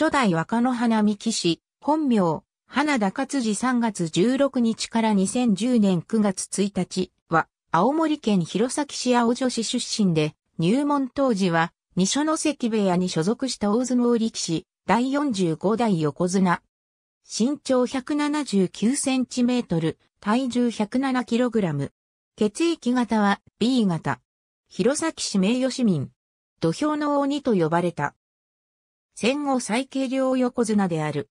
初代若野花見騎士、本名、花田勝治3月16日から2010年9月1日は、青森県弘前市青女市出身で、入門当時は、二所の関部屋に所属した大相撲力士、第45代横綱。身長179センチメートル、体重107キログラム。血液型は B 型。弘前市名誉市民。土俵の鬼と呼ばれた。戦後最軽量横綱である。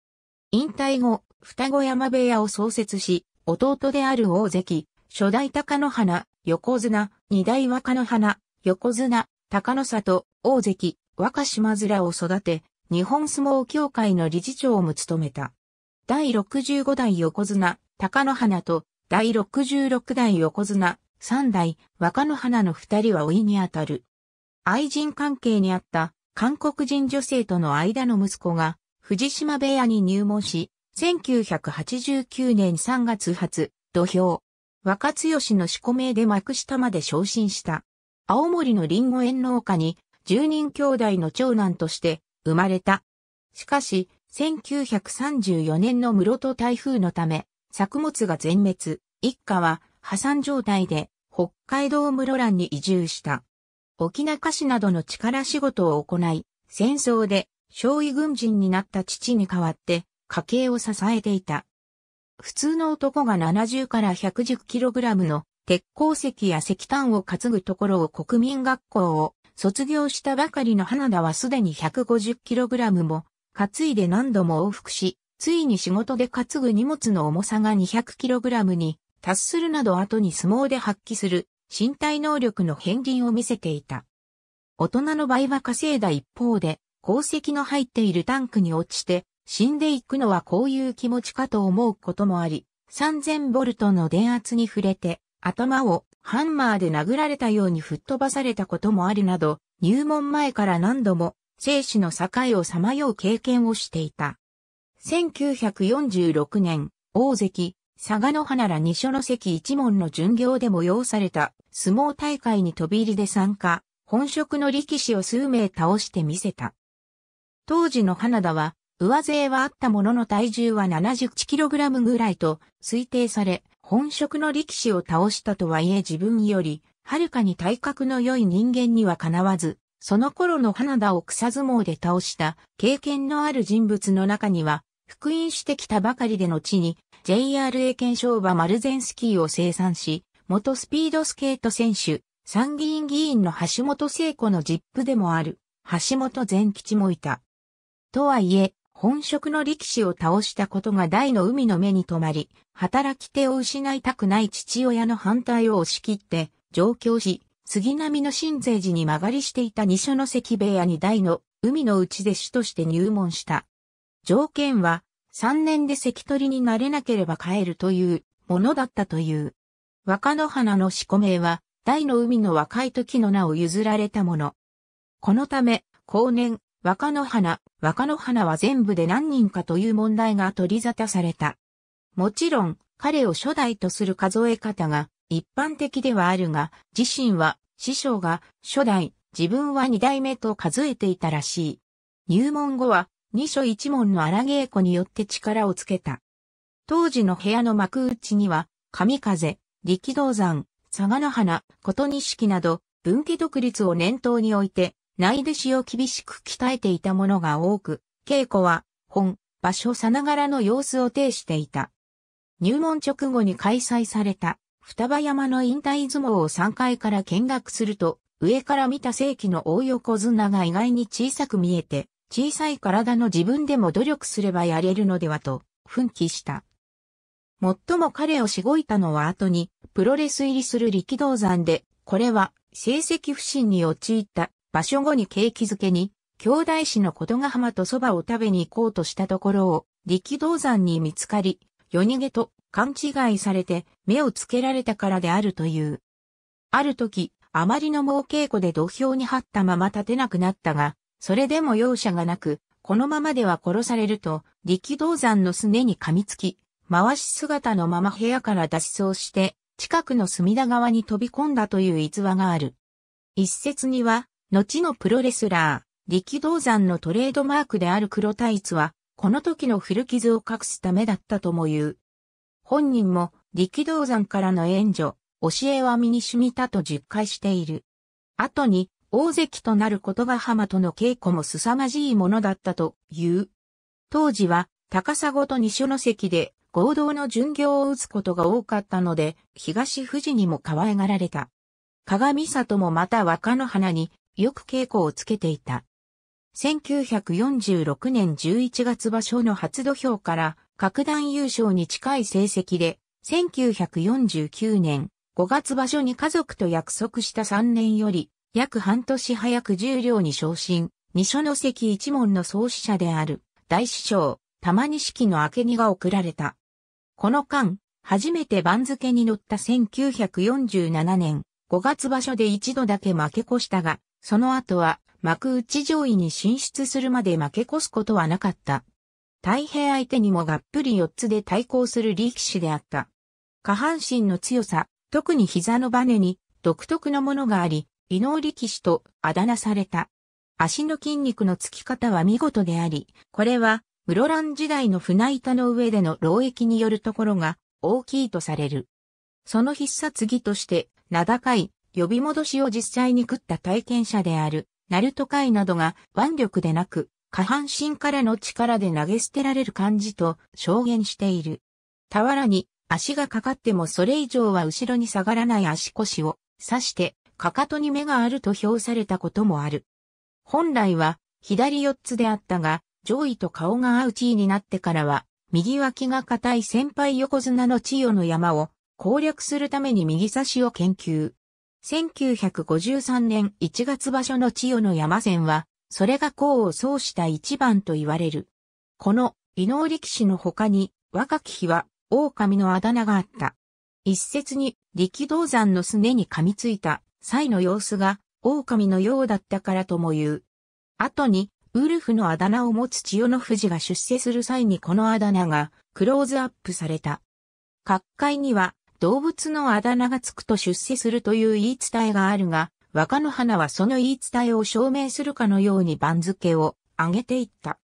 引退後、双子山部屋を創設し、弟である大関、初代高野花、横綱、二代若野花、横綱、高野里、大関、若島面を育て、日本相撲協会の理事長も務めた。第65代横綱、高野花と、第66代横綱、三代、若野花の二人は老いにあたる。愛人関係にあった韓国人女性との間の息子が、藤島部屋に入門し、1989年3月初、土俵。若強の四股名で幕下まで昇進した。青森のリンゴ園農家に、10人兄弟の長男として生まれた。しかし、1934年の室戸台風のため、作物が全滅、一家は破産状態で北海道室蘭に移住した。沖縄市などの力仕事を行い、戦争で少尉軍人になった父に代わって家計を支えていた。普通の男が70から 110kg の鉄鉱石や石炭を担ぐところを国民学校を卒業したばかりの花田はすでに 150kg も担いで何度も往復し、ついに仕事で担ぐ荷物の重さが 200kg に達するなど後に相撲で発揮する身体能力の片鱗を見せていた。大人の場合は稼いだ一方で、鉱石の入っているタンクに落ちて、死んでいくのはこういう気持ちかと思うこともあり、3000ボルトの電圧に触れて、頭をハンマーで殴られたように吹っ飛ばされたこともあるなど、入門前から何度も生死の境をさまよう経験をしていた。1946年、大関、佐賀の花ら二所の関一門の巡業で催された相撲大会に飛び入りで参加、本職の力士を数名倒してみせた。当時の花田は、上背はあったものの体重は 71kg ぐらいと推定され、本職の力士を倒したとはいえ自分より、はるかに体格の良い人間にはかなわず、その頃の花田を草相撲で倒した経験のある人物の中には、復員してきたばかりでの地に JRA 検証馬マルゼンスキーを生産し、元スピードスケート選手、参議院議員の橋本聖子のジップでもある、橋本善吉もいた。とはいえ、本職の力士を倒したことが大の海の目に留まり、働き手を失いたくない父親の反対を押し切って、上京し、杉並の新税寺に曲がりしていた二所の関部屋に大の海のうち弟子として入門した。条件は、3年で関取になれなければ帰るというものだったという。若野花の四股名は、大の海の若い時の名を譲られたもの。このため、後年、若野花、若野花は全部で何人かという問題が取り沙汰された。もちろん、彼を初代とする数え方が一般的ではあるが、自身は師匠が初代、自分は二代目と数えていたらしい。入門後は二所一門の荒稽古によって力をつけた。当時の部屋の幕内には、神風、力道山、佐賀の花、琴錦など、分家独立を念頭に置いて、内弟子を厳しく鍛えていたものが多く、稽古は、本、場所さながらの様子を呈していた。入門直後に開催された、双葉山の引退相撲を3階から見学すると、上から見た世紀の大横綱が意外に小さく見えて、小さい体の自分でも努力すればやれるのではと、奮起した。最も彼をしごいたのは後に、プロレス入りする力道山で、これは、成績不振に陥った場所後に景気づけに、兄弟子の琴ヶ浜と蕎麦を食べに行こうとしたところを、力道山に見つかり、夜逃げと勘違いされて目をつけられたからであるという。ある時、あまりの猛稽古で土俵に張ったまま立てなくなったが、それでも容赦がなく、このままでは殺されると、力道山のすねに噛みつき、回し姿のまま部屋から脱走して、近くの隅田川に飛び込んだという逸話がある。一説には、後のプロレスラー、力道山のトレードマークである黒タイツは、この時の古傷を隠すためだったとも言う。本人も、力道山からの援助、教えは身に染みたと実戒している。後に、大関となる言葉浜との稽古も凄まじいものだったという。当時は高砂と西の関で合同の巡業を打つことが多かったので、東富士にも可愛がられた。鏡里もまた若の花によく稽古をつけていた。1946年11月場所の初土俵から各段優勝に近い成績で、1949年5月場所に家族と約束した3年より約半年早く十両に昇進、二所の関一門の創始者である、大師匠、玉式の明け荷が送られた。この間、初めて番付に乗った1947年5月場所で一度だけ負け越したが、その後は幕内上位に進出するまで負け越すことはなかった。太平相手にもがっぷり四つで対抗する力士であった。下半身の強さ、特に膝のバネに独特のものがあり、伊能力士とあだ名された。足の筋肉のつき方は見事であり、これは室蘭時代の船板の上での労役によるところが大きいとされる。その必殺技として、名高い呼び戻しを実際に食った体験者である、ナルト海などが腕力でなく、下半身からの力で投げ捨てられる感じと証言している。俵に足がかかってもそれ以上は後ろに下がらない足腰を指してかかとに目があると評されたこともある。本来は左四つであったが、上位と顔が合う地位になってからは、右脇が固い先輩横綱の千代の山を攻略するために右差しを研究。1953年1月場所の千代の山戦は、それが功を奏した一番と言われる。この、技能力士の他に、若き日は、狼のあだ名があった。一説に、力道山のすねに噛みついた、際の様子が狼のようだったからとも言う。後に、ウルフのあだ名を持つ千代の富士が出世する際にこのあだ名がクローズアップされた。各界には動物のあだ名がつくと出世するという言い伝えがあるが、若の花はその言い伝えを証明するかのように番付を上げていった。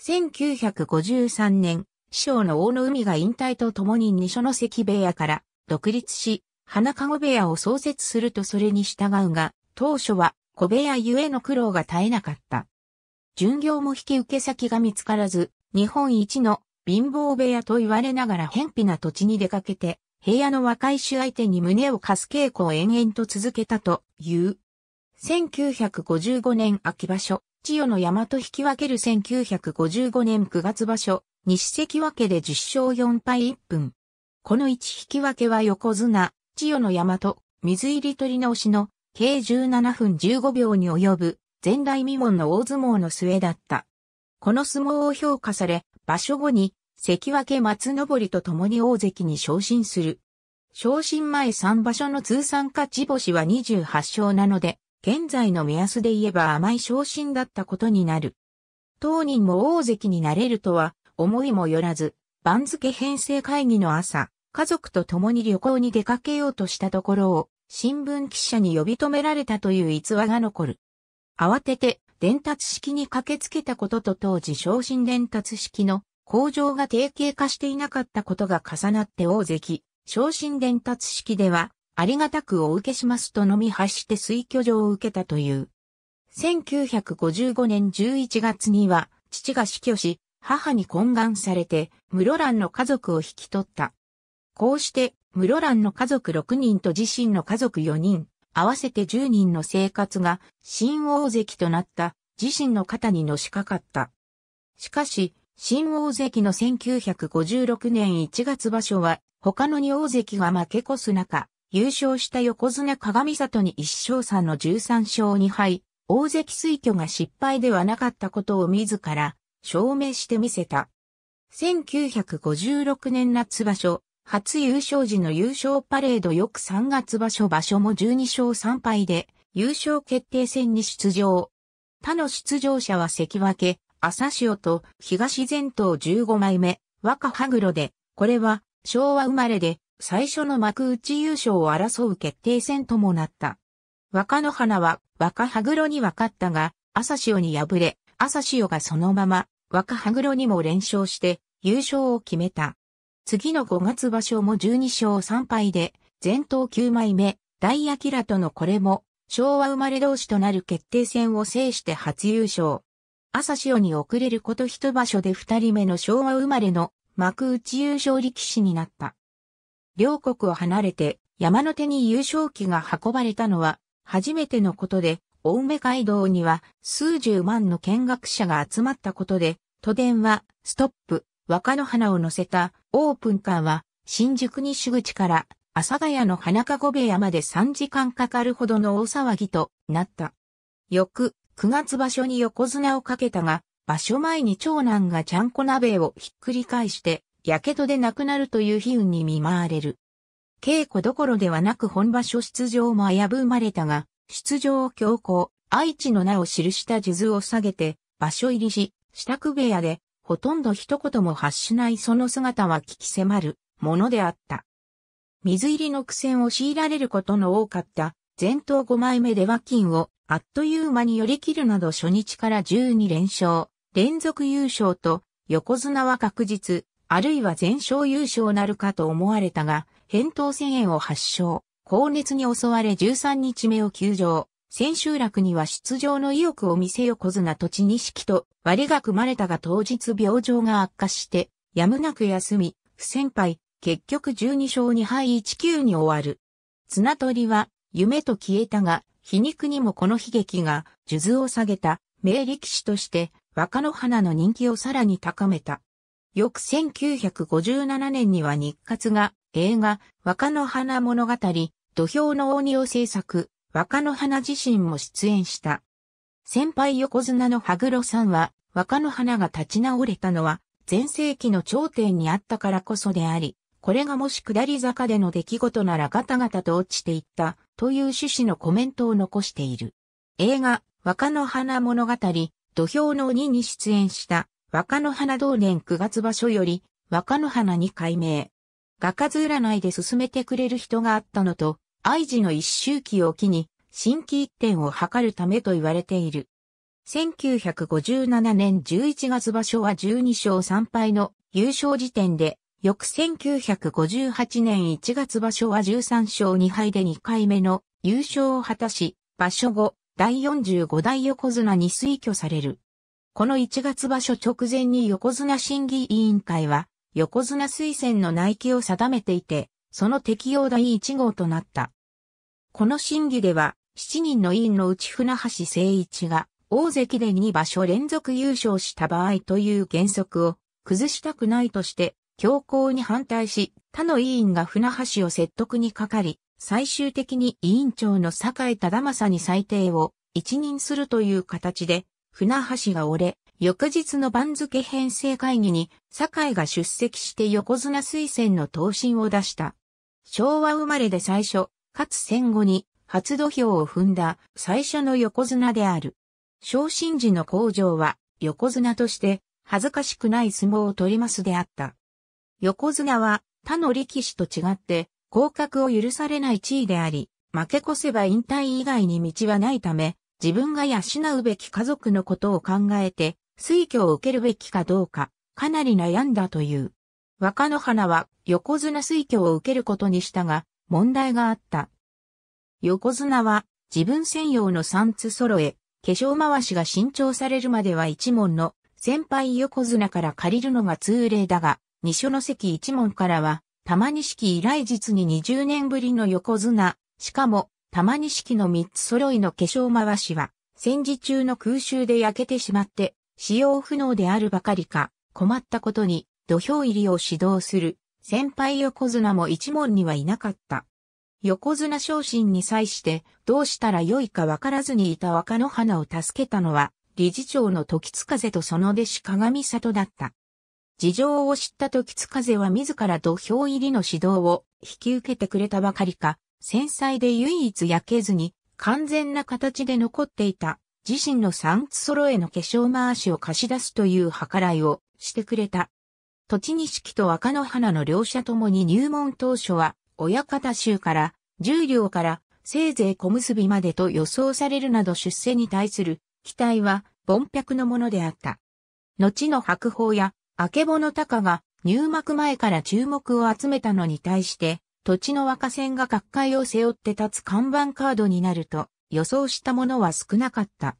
1953年、師匠の大野海が引退とともに二所の関部屋から独立し、花籠部屋を創設するとそれに従うが、当初は小部屋ゆえの苦労が絶えなかった。巡業も引き受け先が見つからず、日本一の貧乏部屋と言われながら偏僻な土地に出かけて、平野の若い主相手に胸を貸す稽古を延々と続けたという。1955年秋場所、千代の山と引き分ける1955年9月場所、西関分けで10勝4敗1分。この1引き分けは横綱、千代の山と水入り取り直しの計17分15秒に及ぶ前代未聞の大相撲の末だった。この相撲を評価され、場所後に関脇松登りと共に大関に昇進する。昇進前3場所の通算勝ち星は28勝なので、現在の目安で言えば甘い昇進だったことになる。当人も大関になれるとは思いもよらず、番付編成会議の朝、家族と共に旅行に出かけようとしたところを、新聞記者に呼び止められたという逸話が残る。慌てて、伝達式に駆けつけたことと当時昇進伝達式の工場が定型化していなかったことが重なって大関、昇進伝達式では、ありがたくお受けしますと飲み発して推挙状を受けたという。1955年11月には、父が死去し、母に懇願されて、室蘭の家族を引き取った。こうして、室蘭の家族6人と自身の家族4人、合わせて10人の生活が、新大関となった、自身の肩にのしかかった。しかし、新大関の1956年1月場所は、他の2大関が負け越す中、優勝した横綱鏡里に1勝3の13勝2敗、大関推挙が失敗ではなかったことを自ら証明してみせた。1956年夏場所、初優勝時の優勝パレード翌3月場所場所も12勝3敗で優勝決定戦に出場。他の出場者は関脇、朝潮と東前頭15枚目、若羽黒で、これは昭和生まれで最初の幕内優勝を争う決定戦ともなった。若野花は若羽黒に分かったが、朝潮に敗れ、朝潮がそのまま若羽黒にも連勝して優勝を決めた。次の5月場所も12勝3敗で、前頭9枚目、大明とのこれも、昭和生まれ同士となる決定戦を制して初優勝。朝潮に遅れること一場所で二人目の昭和生まれの幕内優勝力士になった。両国を離れて山の手に優勝旗が運ばれたのは初めてのことで、青梅街道には数十万の見学者が集まったことで、都電はストップ、若の花を乗せたオープンカーは新宿西口から阿佐ヶ谷の花籠部屋まで3時間かかるほどの大騒ぎとなった。翌9月場所に横綱をかけたが、場所前に長男がちゃんこ鍋をひっくり返して、火傷で亡くなるという悲運に見舞われる。稽古どころではなく本場所出場も危ぶまれたが、出場を強行、愛知の名を記した数珠を下げて、場所入りし、支度部屋でほとんど一言も発しないその姿は聞き迫るものであった。水入りの苦戦を強いられることの多かった前頭5枚目では金をあっという間に寄り切るなど初日から12連勝、連続優勝と横綱は確実、あるいは全勝優勝なるかと思われたが、扁桃腺炎を発症、高熱に襲われ13日目を休場。千秋楽には出場の意欲を見せ横綱土地錦と割が組まれたが当日病状が悪化して、やむなく休み、不先輩、結局12勝2敗19に終わる。綱取りは、夢と消えたが、皮肉にもこの悲劇が、数珠を下げた、名力士として、若野花の人気をさらに高めた。翌1957年には日活が、映画、若野花物語、土俵の鬼を制作、若野花自身も出演した。先輩横綱の羽黒さんは、若野花が立ち直れたのは、前世紀の頂点にあったからこそであり、これがもし下り坂での出来事ならガタガタと落ちていった、という趣旨のコメントを残している。映画、若野花物語、土俵の鬼に出演した、若野花同年9月場所より、若野花に改名。画数占いで進めてくれる人があったのと、愛知の一周期を機に、新規一点を図るためと言われている。1957年11月場所は12勝3敗の優勝時点で、翌1958年1月場所は13勝2敗で2回目の優勝を果たし、場所後、第45代横綱に推挙される。この1月場所直前に横綱審議委員会は、横綱推薦の内規を定めていて、その適用第1号となった。この審議では、7人の委員のうち船橋誠一が、大関で2場所連続優勝した場合という原則を崩したくないとして、強行に反対し、他の委員が船橋を説得にかかり、最終的に委員長の坂井忠正に裁定を一任するという形で、船橋が折れ、翌日の番付編成会議に坂井が出席して横綱推薦の答申を出した。昭和生まれで最初、かつ戦後に初土俵を踏んだ最初の横綱である。昇進時の工場は横綱として恥ずかしくない相撲を取りますであった。横綱は他の力士と違って降格を許されない地位であり、負け越せば引退以外に道はないため、自分が養うべき家族のことを考えて、推挙を受けるべきかどうか、かなり悩んだという。若野花は横綱推挙を受けることにしたが、問題があった。横綱は自分専用の三つ揃え、化粧回しが新調されるまでは一門の先輩横綱から借りるのが通例だが、二所の関一門からは、玉錦以来実に20年ぶりの横綱、しかも玉錦の三つ揃いの化粧回しは、戦時中の空襲で焼けてしまって、使用不能であるばかりか、困ったことに、土俵入りを指導する先輩横綱も一門にはいなかった。横綱昇進に際してどうしたらよいかわからずにいた若野花を助けたのは理事長の時津風とその弟子鏡里だった。事情を知った時津風は自ら土俵入りの指導を引き受けてくれたばかりか、繊細で唯一焼けずに完全な形で残っていた自身の三つ揃えの化粧回しを貸し出すという計らいをしてくれた。栃錦と若野花の両者ともに入門当初は、親方衆から、十両から、せいぜい小結びまでと予想されるなど出世に対する期待は、凡百のものであった。後の白鵬や、あけぼの鷹が入幕前から注目を集めたのに対して、土地の若戦が各界を背負って立つ看板カードになると予想したものは少なかった。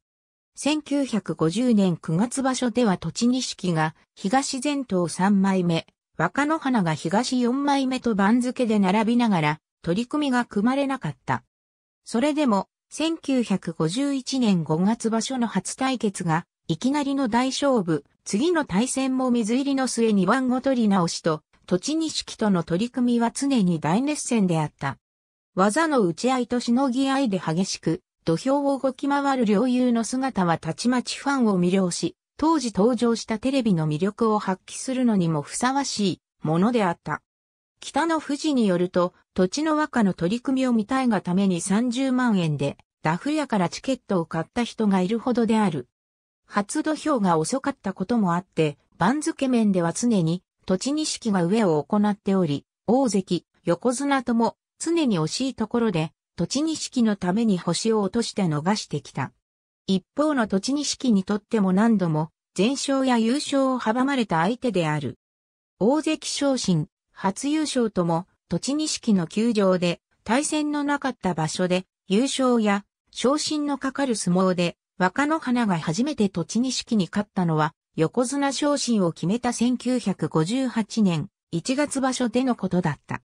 1950年9月場所では栃錦が東前頭3枚目、若野花が東4枚目と番付で並びながら取り組みが組まれなかった。それでも1951年5月場所の初対決がいきなりの大勝負、次の対戦も水入りの末に番ごとり直しと、栃錦との取り組みは常に大熱戦であった。技の打ち合いとしのぎ合いで激しく、土俵を動き回る両友の姿はたちまちファンを魅了し、当時登場したテレビの魅力を発揮するのにもふさわしいものであった。北の富士によると、土地の和歌の取り組みを見たいがために30万円で、ダフ屋からチケットを買った人がいるほどである。初土俵が遅かったこともあって、番付面では常に土地錦が上を行っており、大関、横綱とも常に惜しいところで栃錦のために星を落として逃してきた。一方の栃錦にとっても何度も全勝や優勝を阻まれた相手である。大関昇進、初優勝とも、栃錦の球場で、対戦のなかった場所で、優勝や昇進のかかる相撲で、若野花が初めて栃錦に勝ったのは、横綱昇進を決めた1958年1月場所でのことだった。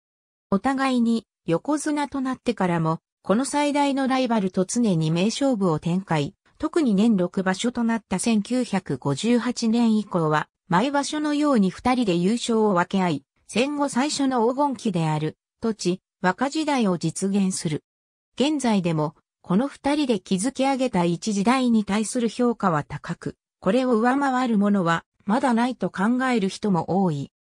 お互いに横綱となってからも、この最大のライバルと常に名勝負を展開、特に年6場所となった1958年以降は、毎場所のように二人で優勝を分け合い、戦後最初の黄金期である、土地、若時代を実現する。現在でも、この二人で築き上げた一時代に対する評価は高く、これを上回るものは、まだないと考える人も多い。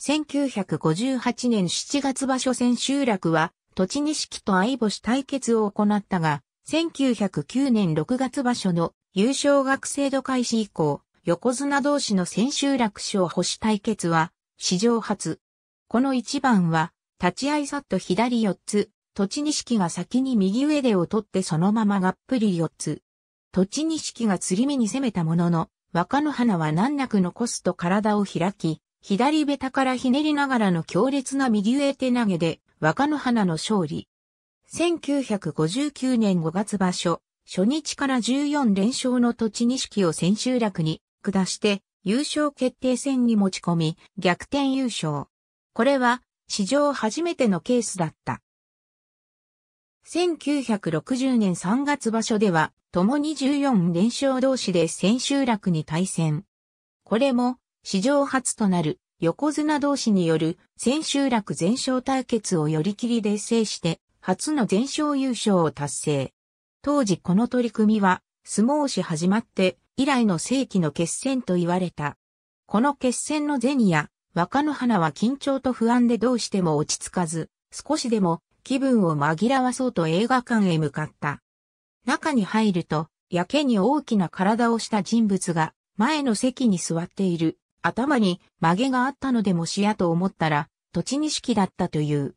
1958年7月場所戦集落は、栃錦と相星対決を行ったが、1909年6月場所の優勝学制度開始以降、横綱同士の千秋楽賞星対決は、史上初。この一番は、立ち合いさっと左四つ、栃錦が先に右上でを取ってそのままがっぷり四つ。栃錦が釣り目に攻めたものの、若野花は難なく残すと体を開き、左ベタからひねりながらの強烈な右上手投げで、若野花の勝利。1959年5月場所、初日から14連勝の栃錦を千秋楽に下して優勝決定戦に持ち込み逆転優勝。これは史上初めてのケースだった。1960年3月場所では共に14連勝同士で千秋楽に対戦。これも史上初となる横綱同士による千秋楽全勝対決を寄り切りで制して初の全勝優勝を達成。当時この取り組みは相撲史始まって以来の世紀の決戦と言われた。この決戦の前夜、若野花は緊張と不安でどうしても落ち着かず、少しでも気分を紛らわそうと映画館へ向かった。中に入ると、やけに大きな体をした人物が前の席に座っている頭に曲げがあったのでもしやと思ったら、土栃錦だったという。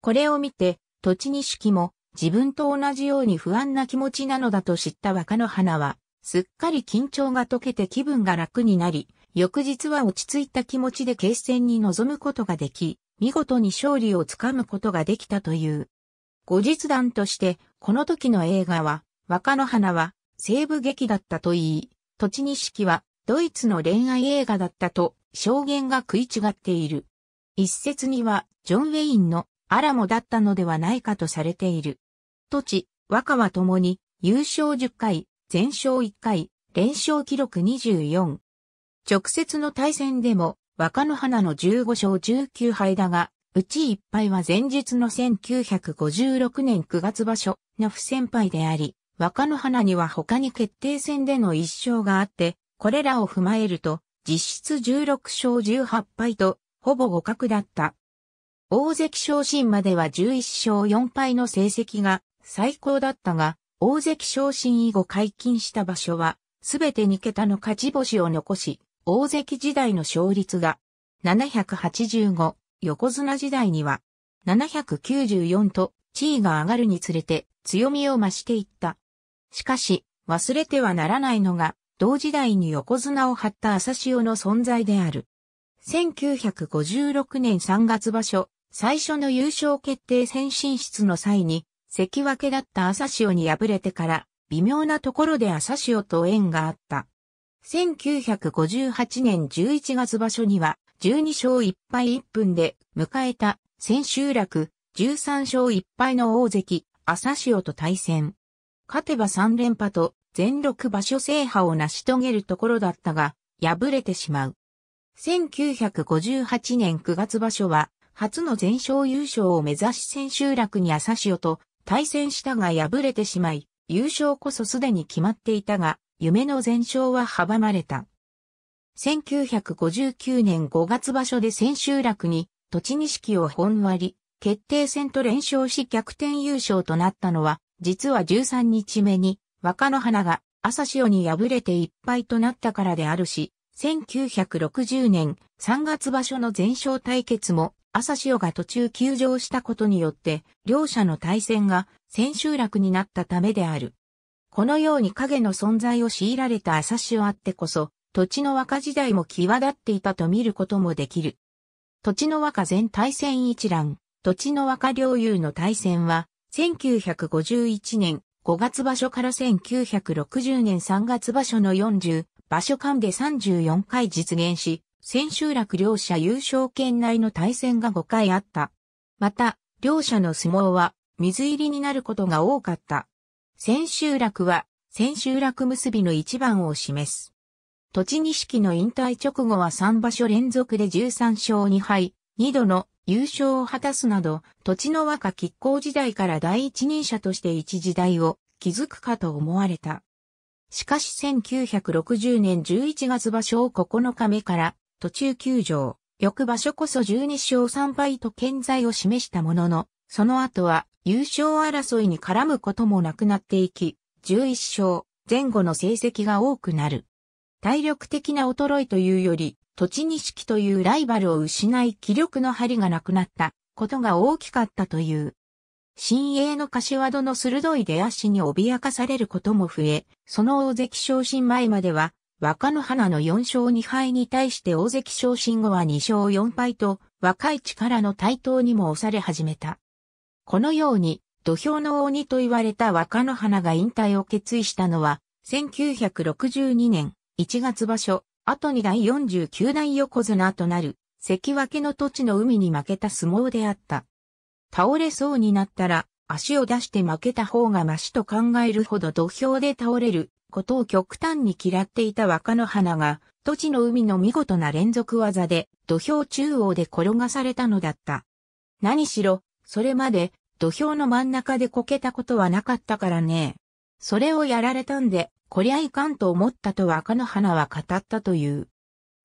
これを見て、土栃錦も自分と同じように不安な気持ちなのだと知った若の花は、すっかり緊張が解けて気分が楽になり、翌日は落ち着いた気持ちで決戦に臨むことができ、見事に勝利をつかむことができたという。後日談として、この時の映画は、若の花は西部劇だったといい、土栃錦はドイツの恋愛映画だったと証言が食い違っている。一説には、ジョン・ウェインのアラモだったのではないかとされている。土地、和歌は共に、優勝10回、全勝1回、連勝記録24。直接の対戦でも、若の花の15勝19敗だが、うち1敗は前日の1956年9月場所の不先輩であり、若の花には他に決定戦での1勝があって、これらを踏まえると、実質16勝18敗と、ほぼ互角だった。大関昇進までは11勝4敗の成績が最高だったが、大関昇進以後解禁した場所は、すべて2桁の勝ち星を残し、大関時代の勝率が785、横綱時代には794と地位が上がるにつれて強みを増していった。しかし、忘れてはならないのが、同時代に横綱を張った朝潮の存在である。1956年3月場所、最初の優勝決定戦進出の際に、関脇だった朝潮に敗れてから、微妙なところで朝潮と縁があった。1958年11月場所には、12勝1敗1分で迎えた千秋楽、13勝1敗の大関、朝潮と対戦。勝てば3連覇と全6場所制覇を成し遂げるところだったが、敗れてしまう。1958年9月場所は、初の全勝優勝を目指し千秋楽に朝潮と対戦したが敗れてしまい、優勝こそすでに決まっていたが、夢の全勝は阻まれた。1959年5月場所で千秋楽に、栃錦を本割り、決定戦と連勝し逆転優勝となったのは、実は13日目に若の花が朝潮に敗れていっぱいとなったからであるし、1960年3月場所の全勝対決も朝潮が途中休場したことによって、両者の対戦が千秋楽になったためである。このように影の存在を強いられた朝潮あってこそ、土地の若時代も際立っていたと見ることもできる。土地の若全対戦一覧、土地の若領有の対戦は、1951年5月場所から1960年3月場所の40場所間で34回実現し、千秋楽両者優勝圏内の対戦が5回あった。また、両者の相撲は水入りになることが多かった。千秋楽は千秋楽結びの一番を示す。栃錦の引退直後は3場所連続で13勝2敗、2度の優勝を果たすなど、土地の若拮抗時代から第一人者として一時代を築くかと思われた。しかし1960年11月場所を9日目から途中休場、翌場所こそ12勝3敗と健在を示したものの、その後は優勝争いに絡むこともなくなっていき、11勝前後の成績が多くなる。体力的な衰えというより、土地錦というライバルを失い気力の針がなくなったことが大きかったという。新鋭の柏戸の鋭い出足に脅かされることも増え、その大関昇進前までは、若の花の4勝2敗に対して大関昇進後は2勝4敗と、若い力の台頭にも押され始めた。このように、土俵の鬼と言われた若の花が引退を決意したのは、1962年1月場所、後に第49代横綱となる、関脇の土地の海に負けた相撲であった。倒れそうになったら、足を出して負けた方がマシと考えるほど土俵で倒れることを極端に嫌っていた若の花が、土地の海の見事な連続技で土俵中央で転がされたのだった。何しろ、それまで土俵の真ん中でこけたことはなかったからね。それをやられたんで、こりゃいかんと思ったと若野花は語ったという。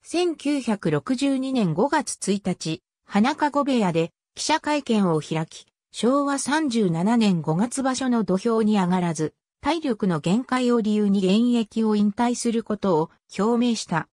1962年5月1日、花籠部屋で記者会見を開き、昭和37年5月場所の土俵に上がらず、体力の限界を理由に現役を引退することを表明した。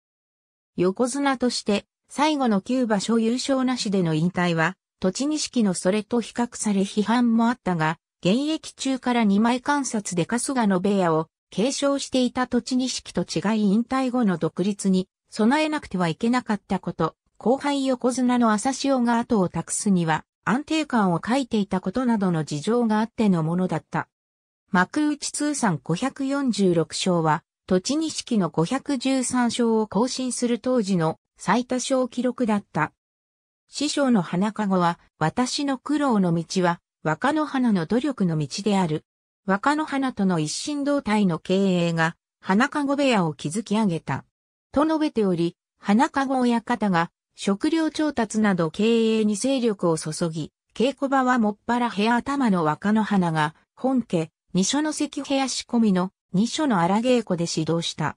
横綱として最後の9場所優勝なしでの引退は、栃錦のそれと比較され批判もあったが、現役中から2枚観察で春日の部屋を継承していた地木式と違い引退後の独立に備えなくてはいけなかったこと、後輩横綱の朝潮が後を託すには安定感を欠いていたことなどの事情があってのものだった。幕内通算546勝は、地木式の513勝を更新する当時の最多勝記録だった。師匠の花籠は、私の苦労の道は、若の花の努力の道である、若野花との一心同体の経営が、花籠部屋を築き上げた。と述べており、花籠親方が、食料調達など経営に勢力を注ぎ、稽古場はもっぱら部屋頭の若野花が、本家、二所の関部屋仕込みの二所の荒稽古で指導した。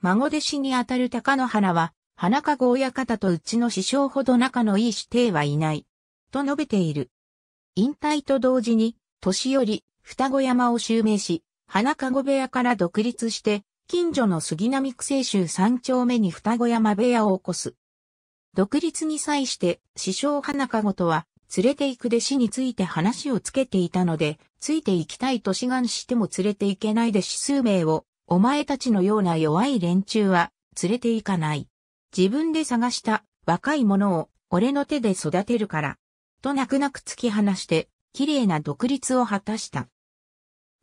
孫弟子にあたる高野花は、花籠親方とうちの師匠ほど仲のいい師弟はいない。と述べている。引退と同時に、年寄り、双子山を襲名し、花籠部屋から独立して、近所の杉並区清州三丁目に双子山部屋を起こす。独立に際して師匠花籠とは、連れて行く弟子について話をつけていたので、ついて行きたいと志願しても連れて行けない弟子数名を、お前たちのような弱い連中は連れて行かない。自分で探した若い者を俺の手で育てるから。と泣く泣く突き放して、綺麗な独立を果たした。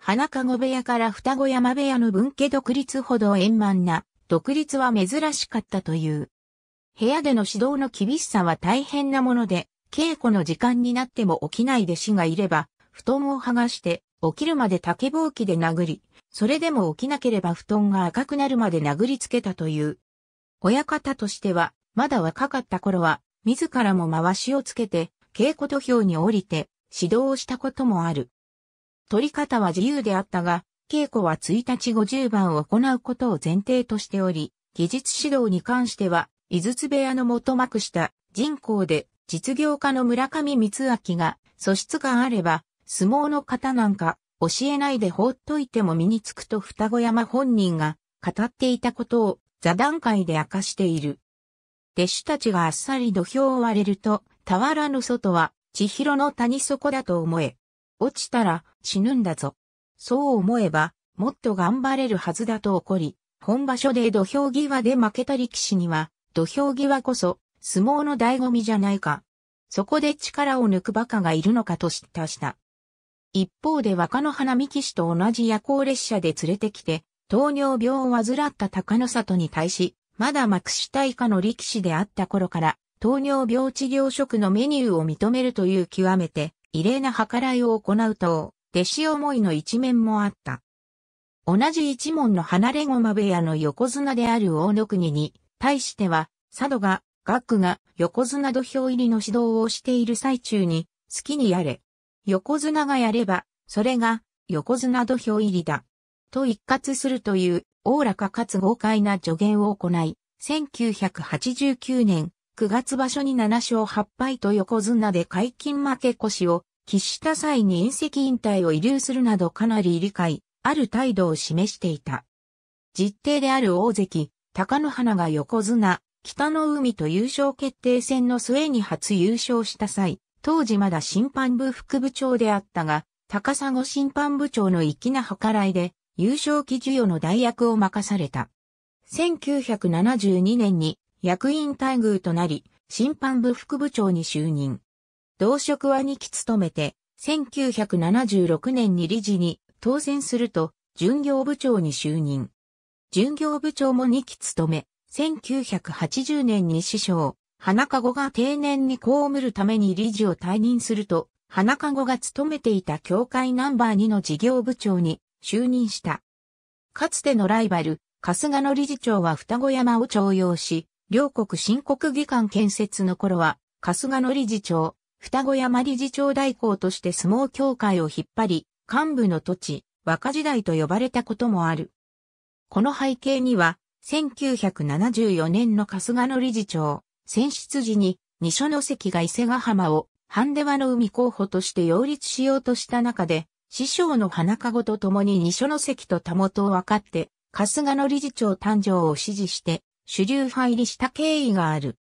花籠部屋から双子山部屋の分家独立ほど円満な、独立は珍しかったという。部屋での指導の厳しさは大変なもので、稽古の時間になっても起きない弟子がいれば、布団を剥がして、起きるまで竹ぼうきで殴り、それでも起きなければ布団が赤くなるまで殴りつけたという。親方としては、まだ若かった頃は、自らも回しをつけて、稽古土俵に降りて、指導をしたこともある。取り方は自由であったが、稽古は1日50番を行うことを前提としており、技術指導に関しては、井筒部屋の元幕下、人口で実業家の村上光明が素質があれば、相撲の方なんか教えないで放っといても身につくと双子山本人が語っていたことを座談会で明かしている。弟子たちがあっさり土俵を割れると、俵の外は千尋の谷底だと思え、落ちたら死ぬんだぞ。そう思えば、もっと頑張れるはずだと怒り、本場所で土俵際で負けた力士には、土俵際こそ、相撲の醍醐味じゃないか。そこで力を抜く馬鹿がいるのかと知ったした。一方で若野花見騎士と同じ夜行列車で連れてきて、糖尿病を患った高野里に対し、まだ幕下以下の力士であった頃から、糖尿病治療食のメニューを認めるという極めて異例な計らいを行うと、弟子思いの一面もあった。同じ一門の離れ駒部屋の横綱である大野国に、対しては、佐渡が、学区が横綱土俵入りの指導をしている最中に、好きにやれ。横綱がやれば、それが、横綱土俵入りだ。と一括するという、おおらかかつ豪快な助言を行い、1989年、9月場所に7勝8敗と横綱で解禁負け越しを喫した際に隕石引退を遺留するなどかなり理解、ある態度を示していた。実定である大関、高野花が横綱、北の海と優勝決定戦の末に初優勝した際、当時まだ審判部副部長であったが、高砂審判部長の粋な計らいで、優勝期授与の代役を任された。1972年に役員待遇となり、審判部副部長に就任。同職は2期務めて、1976年に理事に当選すると、巡業部長に就任。巡業部長も2期務め、1980年に師匠、花籠が定年にこむるために理事を退任すると、花籠が務めていた協会ナンバー2の事業部長に就任した。かつてのライバル、春日野理事長は双子山を徴用し、両国新国技館建設の頃は、春日野理事長、双子山理事長代行として相撲協会を引っ張り、幹部の土地、若時代と呼ばれたこともある。この背景には、1974年の春日野理事長、選出時に、二所ノ関が伊勢ヶ浜を、ハンデワの海候補として擁立しようとした中で、師匠の花籠と共に二所ノ関と田もを分かって、春日野理事長誕生を支持して、主流派入りした経緯がある。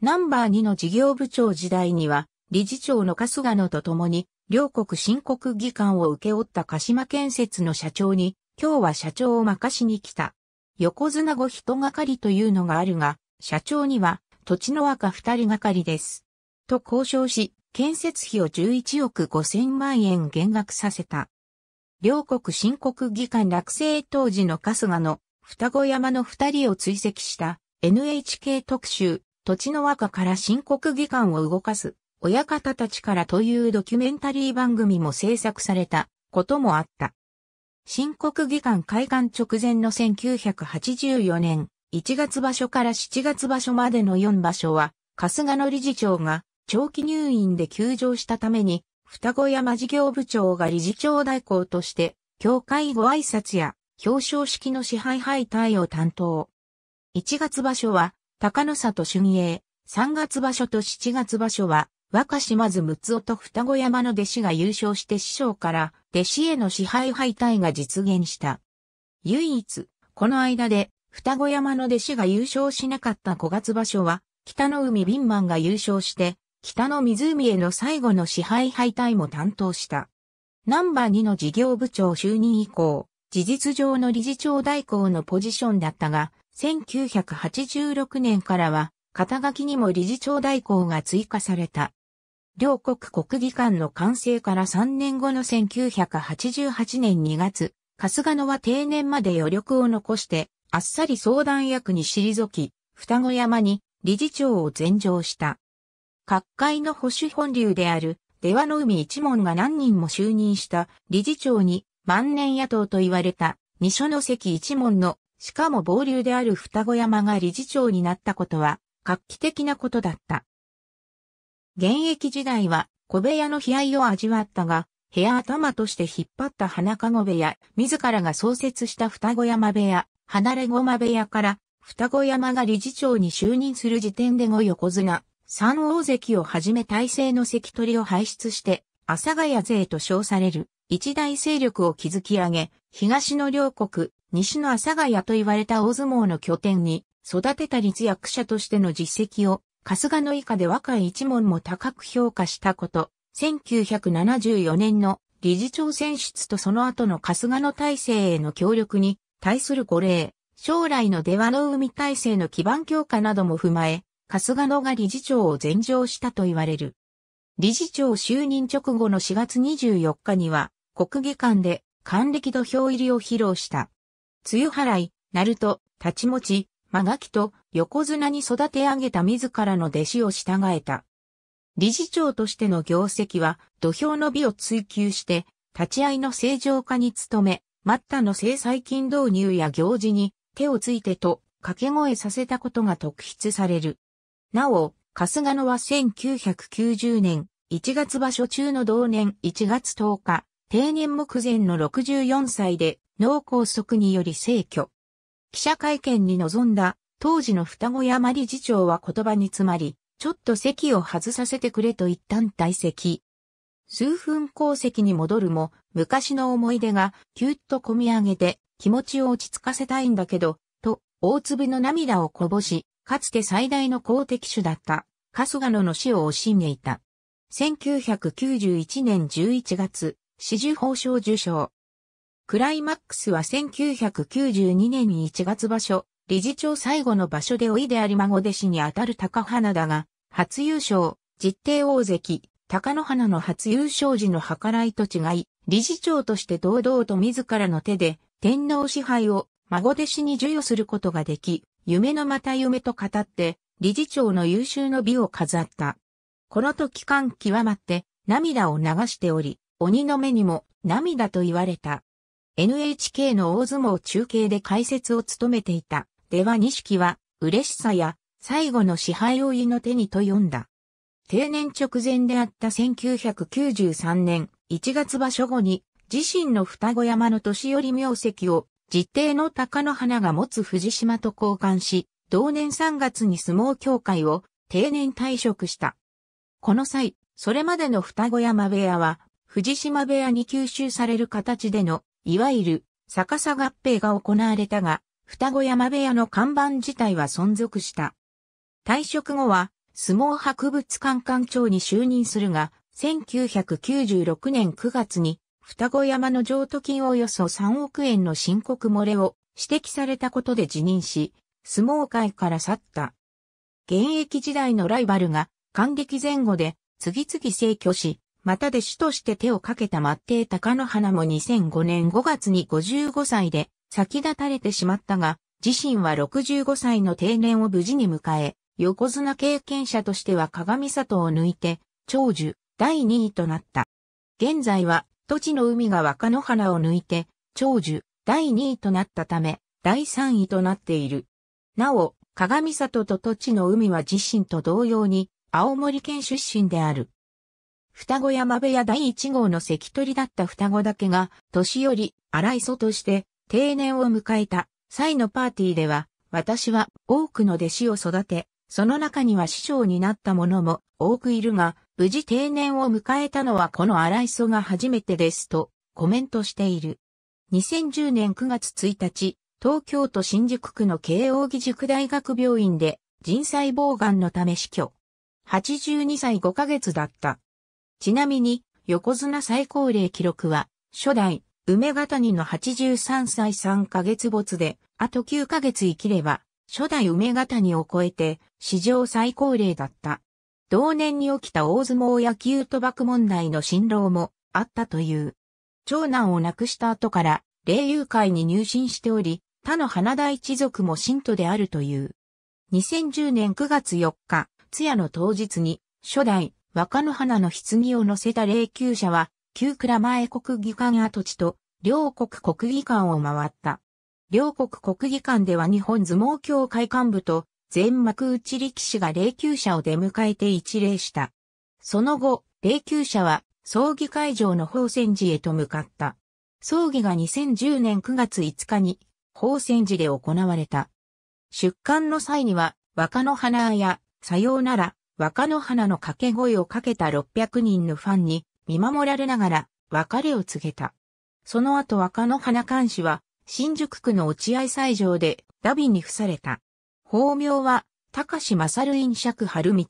ナンバー2の事業部長時代には、理事長の春日野と共に、両国申告議官を受け負った鹿島建設の社長に、今日は社長を任しに来た。横綱後人がかりというのがあるが、社長には、土地の若二人がかりです。と交渉し、建設費を11億5千万円減額させた。両国申告議官落成当時の春日野、双子山の二人を追跡した NHK 特集、土地の和歌から新国技館を動かす、親方たちからというドキュメンタリー番組も制作されたこともあった。新国技館開館直前の1984年、1月場所から7月場所までの4場所は、春日野理事長が長期入院で休場したために、双子山事業部長が理事長代行として、教会ご挨拶や表彰式の支配敗退を担当。1月場所は、高野里春英、3月場所と7月場所は、若島津六男と双子山の弟子が優勝して師匠から弟子への支配敗退が実現した。唯一、この間で双子山の弟子が優勝しなかった5月場所は、北の海敏満が優勝して、北の湖への最後の支配敗退も担当した。ナンバー2の事業部長就任以降、事実上の理事長代行のポジションだったが、1986年からは、肩書きにも理事長代行が追加された。両国国技館の完成から3年後の1988年2月、春日野は定年まで余力を残して、あっさり相談役に退き、双子山に理事長を全上した。各界の保守本流である、出羽の海一門が何人も就任した理事長に万年野党と言われた、二所の関一門の、しかも傍流である双子山が理事長になったことは、画期的なことだった。現役時代は、小部屋の悲哀を味わったが、部屋頭として引っ張った花籠部屋、自らが創設した双子山部屋、離れ駒部屋から、双子山が理事長に就任する時点で後横綱、三大関をはじめ体制の関取を輩出して、阿佐ヶ谷勢と称される。一大勢力を築き上げ、東の両国、西の阿佐ヶ谷と言われた大相撲の拠点に、育てた立役者としての実績を、春日の以下で若い一門も高く評価したこと、1974年の理事長選出とその後の春日の体制への協力に対するご礼、将来の出羽の海体制の基盤強化なども踏まえ、春日野が理事長を前上したと言われる。理事長就任直後の4月24日には、国技館で還暦土俵入りを披露した。梅雨払い、鳴門、立ち持ち、間垣きと横綱に育て上げた自らの弟子を従えた。理事長としての業績は土俵の美を追求して立ち合いの正常化に努め、待ったの制裁金導入や行事に手をついてと掛け声させたことが特筆される。なお、春日野は1990年1月場所中の同年1月10日、定年目前の64歳で脳梗塞により逝去。記者会見に臨んだ当時の双子山理事長は言葉に詰まり、ちょっと席を外させてくれと一旦退席。数分後席に戻るも、昔の思い出がキュッと込み上げて気持ちを落ち着かせたいんだけど、と大粒の涙をこぼし、かつて最大の公的手だった春日野の死を惜しんでいた。1991年11月、紫綬褒章受章。クライマックスは1992年に1月場所、理事長最後の場所で老いであり孫弟子にあたる高花だが、初優勝、実定大関、高野花の初優勝時の計らいと違い、理事長として堂々と自らの手で天皇支配を孫弟子に授与することができ、夢のまた夢と語って、理事長の優秀の美を飾った。この時感極まって涙を流しており、鬼の目にも涙と言われた。NHK の大相撲中継で解説を務めていた、では錦は、嬉しさや、最後の支配をいの手にと読んだ。定年直前であった1993年1月場所後に、自身の双子山の年寄り名跡を、実定の鷹の花が持つ藤島と交換し、同年3月に相撲協会を定年退職した。この際、それまでの双子山部屋は、藤島部屋に吸収される形での、いわゆる逆さ合併が行われたが、双子山部屋の看板自体は存続した。退職後は、相撲博物館館長に就任するが、1996年9月に、双子山の譲渡金およそ3億円の申告漏れを指摘されたことで辞任し、相撲界から去った。現役時代のライバルが、感激前後で次々逝去し、また弟子として手をかけた末帝高野花も2005年5月に55歳で先立たれてしまったが、自身は65歳の定年を無事に迎え、横綱経験者としては鏡里を抜いて、長寿第2位となった。現在は、土地の海が若野花を抜いて、長寿第2位となったため、第3位となっている。なお、鏡里と土地の海は自身と同様に、青森県出身である。双子山部屋第一号の関取だった双子だけが、年寄り、荒磯として、定年を迎えた、際のパーティーでは、私は多くの弟子を育て、その中には師匠になった者も多くいるが、無事定年を迎えたのはこの荒磯が初めてですとコメントしている。2010年9月1日、東京都新宿区の慶応義塾大学病院で人細胞癌のため死去。82歳5ヶ月だった。ちなみに、横綱最高齢記録は、初代、梅ヶ谷の83歳3ヶ月没で、あと9ヶ月生きれば、初代梅ヶ谷を超えて、史上最高齢だった。同年に起きた大相撲野球賭博問題の辛労もあったという。長男を亡くした後から、霊友会に入信しており、他の花田一族も信徒であるという。2010年9月4日、通夜の当日に、初代、若野花の棺を乗せた霊柩車は、旧倉前国技館跡地と、両国国技館を回った。両国国技館では日本相撲協会幹部と、全幕内力士が霊柩車を出迎えて一礼した。その後、霊柩車は、葬儀会場の宝泉寺へと向かった。葬儀が2010年9月5日に、宝泉寺で行われた。出館の際には、若野花や、さようなら、若野花の掛け声をかけた600人のファンに見守られながら別れを告げた。その後若野花監視は新宿区の落合斎場でダビに付された。法名は高志勝院尺春道。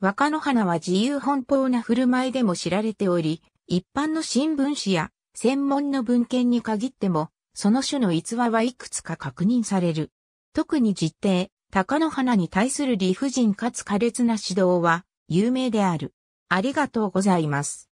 若野花は自由奔放な振る舞いでも知られており、一般の新聞紙や専門の文献に限っても、その種の逸話はいくつか確認される。特に実定、高野花に対する理不尽かつ苛烈な指導は有名である。ありがとうございます。